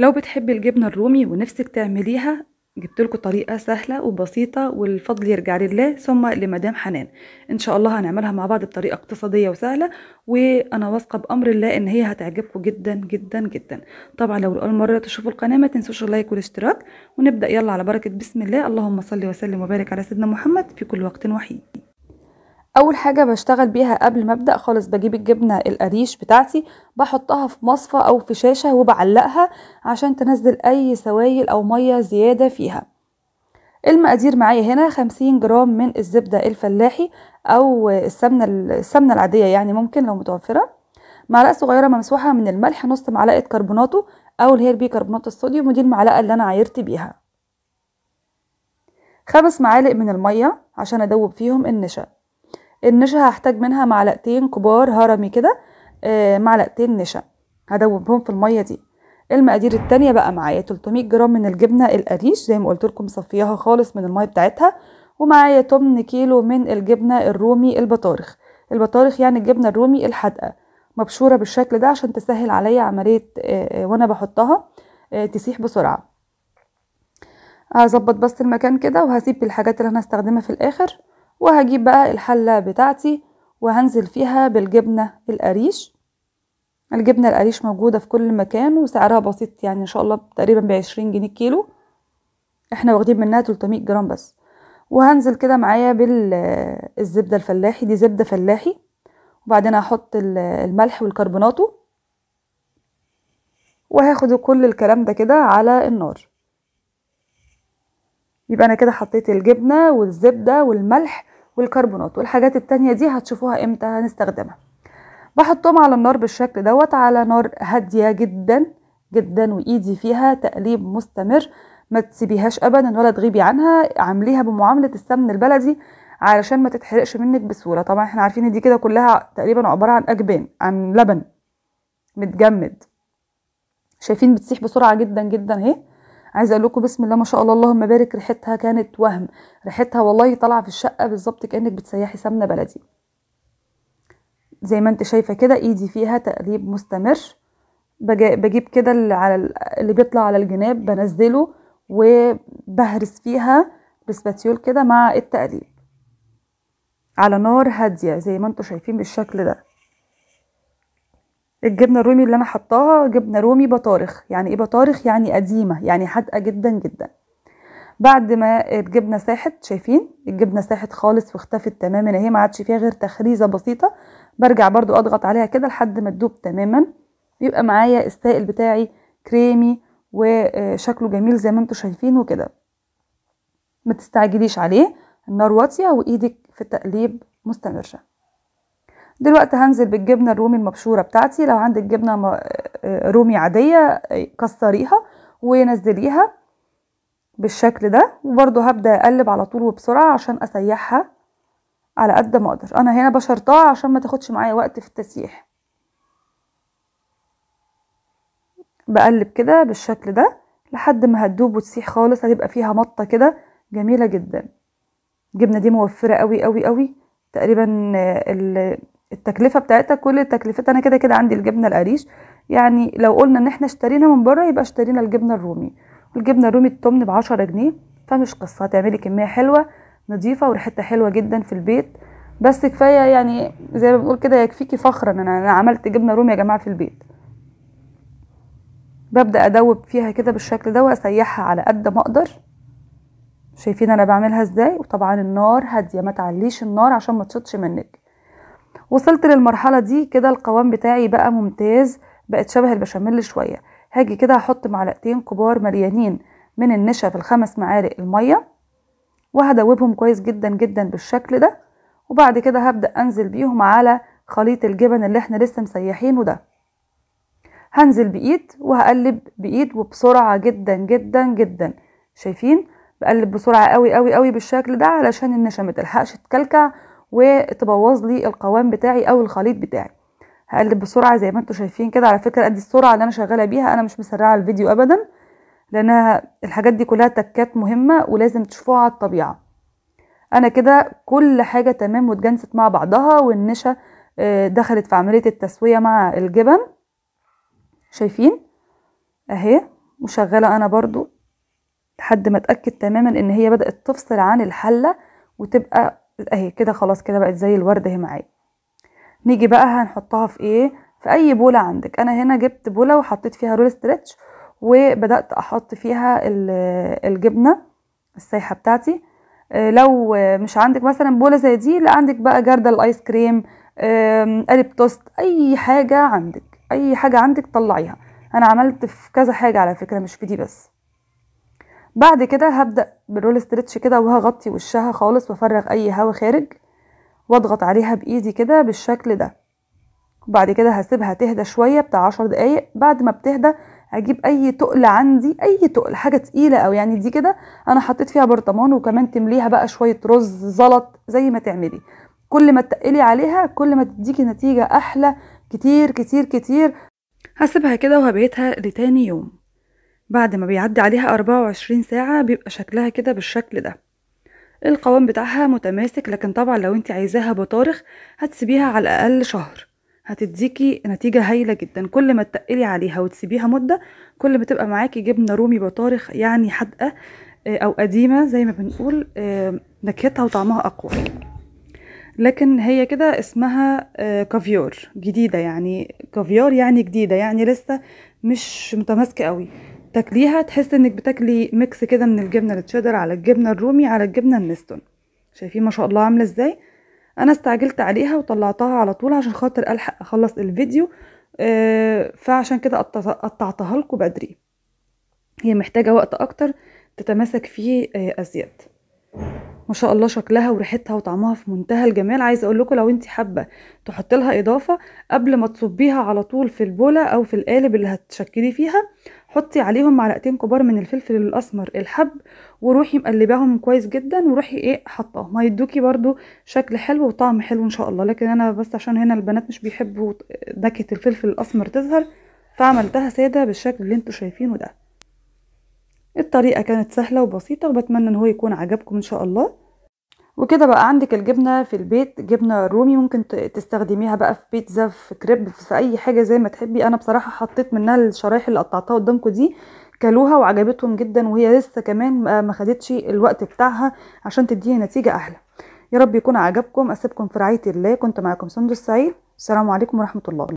لو بتحبي الجبنة الرومي ونفسك تعمليها جبت لكم طريقة سهلة وبسيطة والفضل يرجع لله ثم لمدام حنان ان شاء الله هنعملها مع بعض بطريقة اقتصادية وسهلة وانا واثقة بامر الله ان هي هتعجبكم جدا جدا جدا طبعا لو اول مرة تشوفوا القناة ما تنسوش اللايك والاشتراك ونبدأ يلا على بركة بسم الله اللهم صل وسلم وبارك على سيدنا محمد في كل وقت وحيد اول حاجه بشتغل بيها قبل ما ابدا خالص بجيب الجبنه القريش بتاعتي بحطها في مصفى او في شاشه وبعلقها عشان تنزل اي سوائل او ميه زياده فيها المقادير معايا هنا خمسين جرام من الزبده الفلاحي او السمنه السمنه العاديه يعني ممكن لو متوفره معلقه صغيره ممسوحه من الملح نص معلقه كربوناتو او اللي هي بيكربونات الصوديوم ودي المعلقه اللي انا عايرت بيها خمس معالق من الميه عشان ادوب فيهم النشا النشا هحتاج منها معلقتين كبار هرمي كده آه، معلقتين نشا هدوبهم في الميه دي المقادير التانية بقى معايا 300 جرام من الجبنة القريش زي ما قلت لكم صفياها خالص من المية بتاعتها ومعايا 8 كيلو من الجبنة الرومي البطارخ البطارخ يعني الجبنة الرومي الحادقة مبشورة بالشكل ده عشان تسهل عليا عملية آه، آه، وانا بحطها تسيح بسرعة هظبط بس المكان كده وهسيب الحاجات اللي انا هستخدمها في الاخر وهجيب بقى الحلة بتاعتي وهنزل فيها بالجبنة القريش الجبنة القريش موجودة في كل مكان وسعرها بسيط يعني ان شاء الله تقريبا بعشرين جنيه كيلو احنا واخدين منها 300 جرام بس وهنزل كده معايا بالزبدة آه، الفلاحي دي زبدة فلاحي وبعدين هحط الملح والكربوناتو وهاخد كل الكلام ده كده على النار يبقى انا كده حطيت الجبنه والزبده والملح والكربونات والحاجات التانية دي هتشوفوها امتى هنستخدمها بحطهم على النار بالشكل دوت على نار هادية جدا جدا وايدي فيها تقليب مستمر ما تسيبيهاش ابدا ولا تغيبي عنها عامليها بمعاملة السمن البلدي علشان ما تتحرقش منك بسهولة طبعا احنا عارفين ان دي كده كلها تقريبا عبارة عن اجبان عن لبن متجمد شايفين بتسيح بسرعة جدا جدا اهي عايزه اقول لكم بسم الله ما شاء الله اللهم بارك ريحتها كانت وهم ريحتها والله طالعه في الشقه بالظبط كانك بتسيحي سمنه بلدي زي ما انت شايفه كده ايدي فيها تقليب مستمر بجيب كده اللي على اللي بيطلع على الجناب بنزله وبهرس فيها بسباتيول كده مع التقليب على نار هاديه زي ما انتم شايفين بالشكل ده الجبنه الرومي اللي انا حطاها جبنه رومي بطارخ يعني ايه بطارخ يعني قديمه يعني حادقه جدا جدا بعد ما الجبنه ساحت شايفين الجبنه ساحت خالص واختفت تماما اهي ما عادش فيها غير تخريزه بسيطه برجع برضو اضغط عليها كده لحد ما تدوب تماما يبقى معايا السائل بتاعي كريمي وشكله جميل زي ما انتم شايفين وكده ما تستعجليش عليه النار واطيه وايدك في التقليب مستمره دلوقتي هنزل بالجبنة الرومي المبشورة بتاعتي لو عندك جبنة آه، رومي عادية آه، كسريها ونزليها بالشكل ده وبرضو هبدأ اقلب على طول وبسرعة عشان اسيحها على قد ما اقدر انا هنا بشرطها عشان ما تاخدش معايا وقت في التسييح بقلب كده بالشكل ده لحد ما هتدوب وتسيح خالص هتبقى فيها مطة كده جميلة جدا الجبنة دي موفرة قوي قوي قوي تقريبا آه، التكلفه بتاعتها كل تكلفتها انا كده كده عندي الجبنه القريش يعني لو قلنا ان احنا اشترينا من بره يبقى اشترينا الجبنه الرومي والجبنه الرومي التمن ب 10 جنيه فمش قصه هتعملي كميه حلوه نظيفه وريحتها حلوه جدا في البيت بس كفايه يعني زي ما بنقول كده يكفيكي فخرا انا انا عملت جبنه رومي يا جماعه في البيت ببدا ادوب فيها كده بالشكل ده واسيحها على قد ما اقدر شايفين انا بعملها ازاي وطبعا النار هاديه ما تعليش النار عشان ما تشطش منك وصلت للمرحلة دي كده القوام بتاعي بقى ممتاز بقت شبه البشاميل شوية هاجي كده هحط معلقتين كبار مليانين من النشا في الخمس معالق المية وهدوبهم كويس جدا جدا بالشكل ده وبعد كده هبدأ أنزل بيهم على خليط الجبن اللي احنا لسه مسيحينه ده هنزل بإيد وهقلب بإيد وبسرعة جدا جدا جدا شايفين بقلب بسرعة قوي قوي قوي بالشكل ده علشان النشا متلحقش تكلكع وتبوظ لي القوام بتاعي او الخليط بتاعي هقلب بسرعه زي ما انتم شايفين كده على فكره ادي السرعه اللي انا شغاله بيها انا مش مسرعه الفيديو ابدا لانها الحاجات دي كلها تكات مهمه ولازم تشوفوها على الطبيعه انا كده كل حاجه تمام واتجنست مع بعضها والنشا آه، دخلت في عمليه التسويه مع الجبن شايفين اهي وشغاله انا برضو لحد ما اتاكد تماما ان هي بدات تفصل عن الحله وتبقى اهي كده خلاص كده بقت زي الورد اهي معايا نيجي بقى هنحطها في ايه في اي بوله عندك انا هنا جبت بوله وحطيت فيها رول ستريتش وبدات احط فيها الجبنه السايحه بتاعتي آه، لو مش عندك مثلا بوله زي دي لا عندك بقى جردل الايس كريم قلب توست اي حاجه عندك اي حاجه عندك طلعيها انا عملت في كذا حاجه على فكره مش في دي بس بعد كده هبدأ بالرول ستريتش كده وهغطي وشها خالص وافرغ اي هوا خارج واضغط عليها بايدي كده بالشكل ده وبعد كده هسيبها تهدى شوية بتاع عشر دقايق بعد ما بتهدى اجيب اي تقل عندي اي تقل حاجة تقيلة او يعني دي كده انا حطيت فيها برطمان وكمان تمليها بقى شوية رز زلط زي ما تعملي كل ما تقلي عليها كل ما تديكي نتيجة احلى كتير كتير كتير هسيبها كده وهبيتها لتاني يوم بعد ما بيعدي عليها 24 ساعة بيبقى شكلها كده بالشكل ده القوام بتاعها متماسك لكن طبعا لو انت عايزاها بطارخ هتسيبيها على الأقل شهر هتديكي نتيجة هايلة جدا كل ما تقلي عليها وتسيبيها مدة كل ما تبقى معاكي جبنة رومي بطارخ يعني حدقة آه، أو قديمة زي ما بنقول آه، نكهتها وطعمها أقوى لكن هي كده اسمها آه، كافيور جديدة يعني كافيور يعني جديدة يعني لسه مش متماسكة قوي تاكليها تحس انك بتاكلي ميكس كده من الجبنه التشيدر على الجبنه الرومي على الجبنه النستون شايفين ما شاء الله عامله ازاي انا استعجلت عليها وطلعتها على طول عشان خاطر الحق اخلص الفيديو آه، فعشان كده قطعتها لكم بدري هي محتاجه وقت اكتر تتماسك فيه آه، ازيد ما شاء الله شكلها وريحتها وطعمها في منتهى الجمال عايزه اقول لكم لو انت حابه تحط لها اضافه قبل ما تصبيها على طول في البوله او في القالب اللي هتشكلي فيها حطي عليهم معلقتين كبار من الفلفل الاسمر الحب وروحي مقلباهم كويس جدا وروحي ايه حطاهم هيدوكي برده شكل حلو وطعم حلو ان شاء الله لكن انا بس عشان هنا البنات مش بيحبوا نكهه الفلفل الاسمر تظهر فعملتها ساده بالشكل اللي انتوا شايفينه ده الطريقة كانت سهلة وبسيطة وبتمنى ان هو يكون عجبكم ان شاء الله وكده بقى عندك الجبنة في البيت جبنة رومي ممكن تستخدميها بقى في بيتزا في كريب في اي حاجة زي ما تحبي انا بصراحة حطيت منها الشرايح اللي قطعتها قدامكم دي كلوها وعجبتهم جدا وهي لسه كمان ما خدتش الوقت بتاعها عشان تديني نتيجة احلى يا رب يكون عجبكم اسيبكم في رعاية الله كنت معاكم سندس سعيد السلام عليكم ورحمة الله